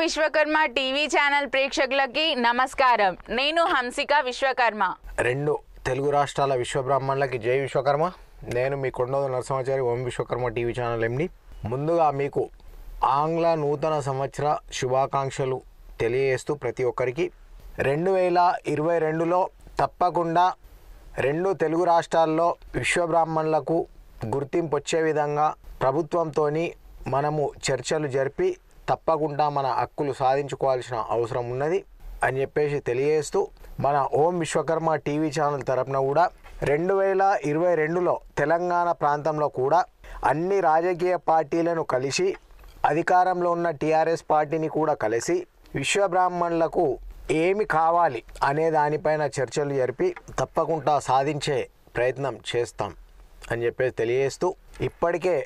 Vishwakarma TV channel ప్రేక్షకులకి నమస్కారం నేను హంసిక విశ్వకర్మ రెండు తెలుగు రాష్ట్రాల బ్రాహ్మణులకి జై విశ్వకర్మ నేను మీ కొండోదు నరసింహాచారి ఓం విశ్వకర్మ టీవీ ఛానల్ ఎండి ముందుగా మీకు ఆంగ్ల నూతన సంవత్సర శుభాకాంక్షలు తెలియజేస్తూ ప్రతి ఒక్కరికి రెండు వేల ఇరవై రెండులో తప్పకుండా రెండు తెలుగు రాష్ట్రాల్లో బ్రాహ్మణులకు గుర్తింపు వచ్చే విధంగా ప్రభుత్వంతో మనము చర్చలు జరిపి తప్పకుండా మన హక్కులు సాధించుకోవాల్సిన అవసరం ఉన్నది అని చెప్పేసి తెలియజేస్తూ మన ఓం విశ్వకర్మ టీవీ ఛానల్ తరపున కూడా రెండు వేల ఇరవై రెండులో తెలంగాణ ప్రాంతంలో కూడా అన్ని రాజకీయ పార్టీలను కలిసి అధికారంలో ఉన్న టీఆర్ఎస్ పార్టీని కూడా కలిసి విశ్వబ్రాహ్మణులకు ఏమి కావాలి అనే దానిపైన చర్చలు జరిపి తప్పకుండా సాధించే ప్రయత్నం చేస్తాం అని చెప్పేసి తెలియజేస్తూ ఇప్పటికే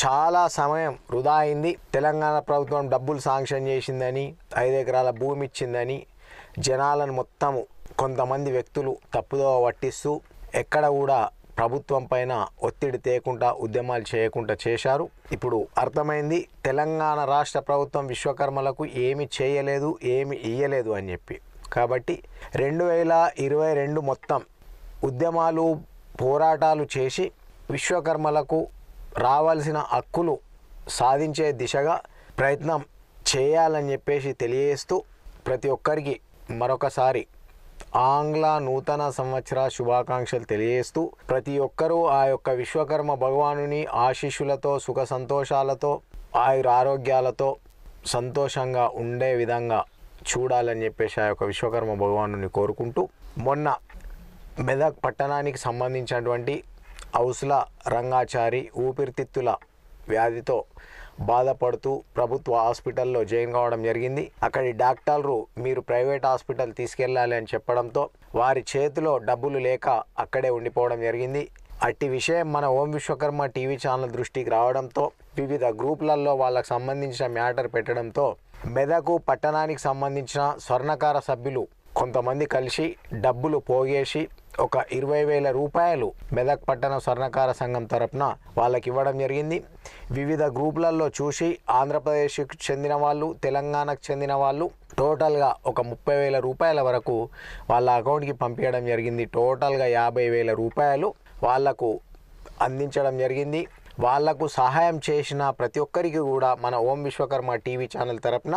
చాలా సమయం వృధా అయింది తెలంగాణ ప్రభుత్వం డబ్బులు శాంక్షన్ చేసిందని ఐదు ఎకరాల భూమి ఇచ్చిందని జనాలను మొత్తము కొంతమంది వ్యక్తులు తప్పుదో పట్టిస్తూ ఎక్కడ కూడా ప్రభుత్వం పైన ఒత్తిడి తేకుండా ఉద్యమాలు చేయకుండా చేశారు ఇప్పుడు అర్థమైంది తెలంగాణ రాష్ట్ర ప్రభుత్వం విశ్వకర్మలకు ఏమి చేయలేదు ఏమి ఇయ్యలేదు అని చెప్పి కాబట్టి రెండు వేల ఇరవై రెండు మొత్తం ఉద్యమాలు పోరాటాలు చేసి విశ్వకర్మలకు రావాల్సిన హక్కును సాధించే దిశగా ప్రయత్నం చేయాలని చెప్పేసి తెలియజేస్తూ ప్రతి ఒక్కరికి మరొకసారి ఆంగ్ల నూతన సంవత్సర శుభాకాంక్షలు తెలియజేస్తూ ప్రతి ఒక్కరూ ఆ యొక్క విశ్వకర్మ భగవానుని ఆశీస్సులతో సుఖ సంతోషాలతో ఆయుర ఆరోగ్యాలతో సంతోషంగా ఉండే విధంగా చూడాలని చెప్పేసి ఆ యొక్క విశ్వకర్మ భగవానుని కోరుకుంటూ మొన్న మెదక్ పట్టణానికి సంబంధించినటువంటి ఔసుల రంగాచారి ఊపిరితిత్తుల వ్యాధితో బాధపడుతూ ప్రభుత్వ హాస్పిటల్లో జాయిన్ కావడం జరిగింది అక్కడి డాక్టర్లు మీరు ప్రైవేట్ హాస్పిటల్ తీసుకెళ్లాలి అని చెప్పడంతో వారి చేతిలో డబ్బులు లేక అక్కడే ఉండిపోవడం జరిగింది అట్టి విషయం మన ఓం విశ్వకర్మ టీవీ ఛానల్ దృష్టికి రావడంతో వివిధ గ్రూపులలో వాళ్ళకు సంబంధించిన మ్యాటర్ పెట్టడంతో మెదకు పట్టణానికి సంబంధించిన స్వర్ణకార సభ్యులు కొంతమంది కలిసి డబ్బులు పోగేసి ఒక ఇరవై వేల రూపాయలు మెదక్ పట్టణం స్వర్ణకార సంఘం తరపున వాళ్ళకి ఇవ్వడం జరిగింది వివిధ గ్రూపులలో చూసి ఆంధ్రప్రదేశ్కు చెందిన వాళ్ళు తెలంగాణకు చెందిన వాళ్ళు టోటల్గా ఒక ముప్పై వేల రూపాయల వరకు వాళ్ళ అకౌంట్కి పంపించడం జరిగింది టోటల్గా యాభై వేల రూపాయలు వాళ్లకు అందించడం జరిగింది వాళ్లకు సహాయం చేసిన ప్రతి ఒక్కరికి కూడా మన ఓం విశ్వకర్మ టీవీ ఛానల్ తరపున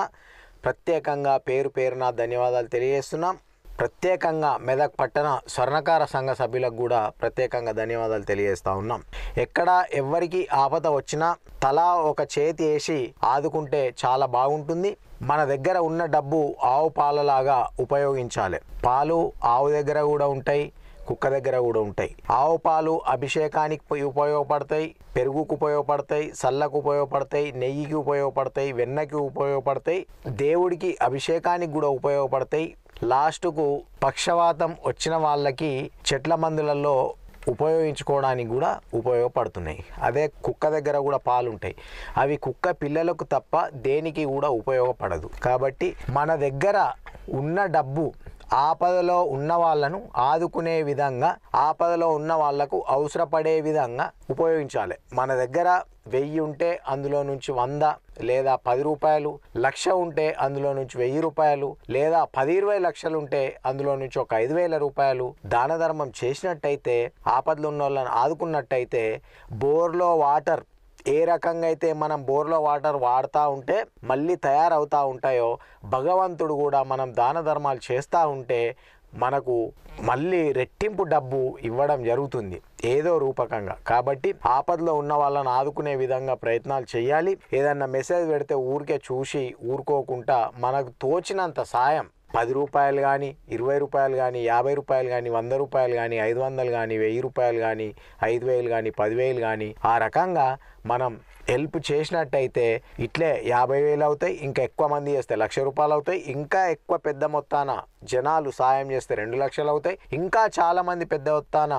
ప్రత్యేకంగా పేరు పేరున ధన్యవాదాలు తెలియజేస్తున్నాం ప్రత్యేకంగా మెదక్ పట్టణ స్వర్ణకార సంఘ సభ్యులకు కూడా ప్రత్యేకంగా ధన్యవాదాలు తెలియజేస్తా ఉన్నాం ఎక్కడ ఎవ్వరికి ఆపద వచ్చినా తలా ఒక చేతి వేసి ఆదుకుంటే చాలా బాగుంటుంది మన దగ్గర ఉన్న డబ్బు ఆవు పాలలాగా ఉపయోగించాలి పాలు ఆవు దగ్గర కూడా ఉంటాయి కుక్క దగ్గర కూడా ఉంటాయి ఆవు పాలు అభిషేకానికి ఉపయోగపడతాయి పెరుగుకు ఉపయోగపడతాయి సల్లకు ఉపయోగపడతాయి నెయ్యికి ఉపయోగపడతాయి వెన్నకి ఉపయోగపడతాయి దేవుడికి అభిషేకానికి కూడా ఉపయోగపడతాయి లాస్ట్కు పక్షవాతం వచ్చిన వాళ్ళకి చెట్ల మందులలో ఉపయోగించుకోవడానికి కూడా ఉపయోగపడుతున్నాయి అదే కుక్క దగ్గర కూడా పాలు ఉంటాయి అవి కుక్క పిల్లలకు తప్ప దేనికి కూడా ఉపయోగపడదు కాబట్టి మన దగ్గర ఉన్న డబ్బు ఆపదలో ఉన్న వాళ్ళను ఆదుకునే విధంగా ఆపదలో ఉన్న వాళ్లకు అవసరపడే విధంగా ఉపయోగించాలి మన దగ్గర వెయ్యి ఉంటే అందులో నుంచి వంద లేదా పది రూపాయలు లక్ష ఉంటే అందులో నుంచి వెయ్యి రూపాయలు లేదా పది ఇరవై లక్షలు ఉంటే అందులో నుంచి ఒక ఐదు వేల రూపాయలు దాన ధర్మం చేసినట్టయితే ఆపదలు ఉన్న వాళ్ళని ఆదుకున్నట్టయితే బోర్లో వాటర్ ఏ రకంగా అయితే మనం బోర్లో వాటర్ వాడుతూ ఉంటే మళ్ళీ తయారవుతూ ఉంటాయో భగవంతుడు కూడా మనం దాన ధర్మాలు చేస్తూ ఉంటే మనకు మళ్ళీ రెట్టింపు డబ్బు ఇవ్వడం జరుగుతుంది ఏదో రూపకంగా కాబట్టి ఆపదలో ఉన్న వాళ్ళని ఆదుకునే విధంగా ప్రయత్నాలు చేయాలి ఏదన్నా మెసేజ్ పెడితే ఊరికే చూసి ఊరుకోకుండా మనకు తోచినంత సాయం పది రూపాయలు కానీ ఇరవై రూపాయలు కానీ యాభై రూపాయలు కానీ వంద రూపాయలు కానీ ఐదు వందలు కానీ వెయ్యి రూపాయలు కానీ ఐదు వేలు కానీ పదివేలు కానీ ఆ రకంగా మనం హెల్ప్ చేసినట్టయితే ఇట్లే యాభై వేలు అవుతాయి ఇంకా ఎక్కువ మంది చేస్తే లక్ష రూపాయలు అవుతాయి ఇంకా ఎక్కువ పెద్ద మొత్తాన జనాలు సాయం చేస్తే రెండు లక్షలు అవుతాయి ఇంకా చాలామంది పెద్ద మొత్తాన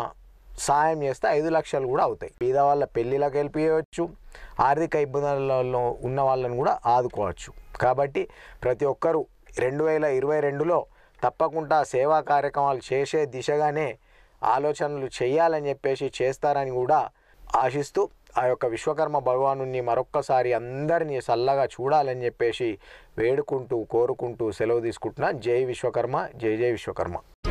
సాయం చేస్తే ఐదు లక్షలు కూడా అవుతాయి పేద వాళ్ళ పెళ్ళిళ్ళకి హెల్ప్ చేయవచ్చు ఆర్థిక ఇబ్బందులలో ఉన్న వాళ్ళని కూడా ఆదుకోవచ్చు కాబట్టి ప్రతి ఒక్కరూ రెండు వేల ఇరవై రెండులో తప్పకుండా సేవా కార్యక్రమాలు చేసే దిశగానే ఆలోచనలు చేయాలని చెప్పేసి చేస్తారని కూడా ఆశిస్తూ ఆ యొక్క విశ్వకర్మ భగవాను మరొక్కసారి అందరినీ చల్లగా చూడాలని చెప్పేసి వేడుకుంటూ కోరుకుంటూ సెలవు తీసుకుంటున్నా జై విశ్వకర్మ జై జై విశ్వకర్మ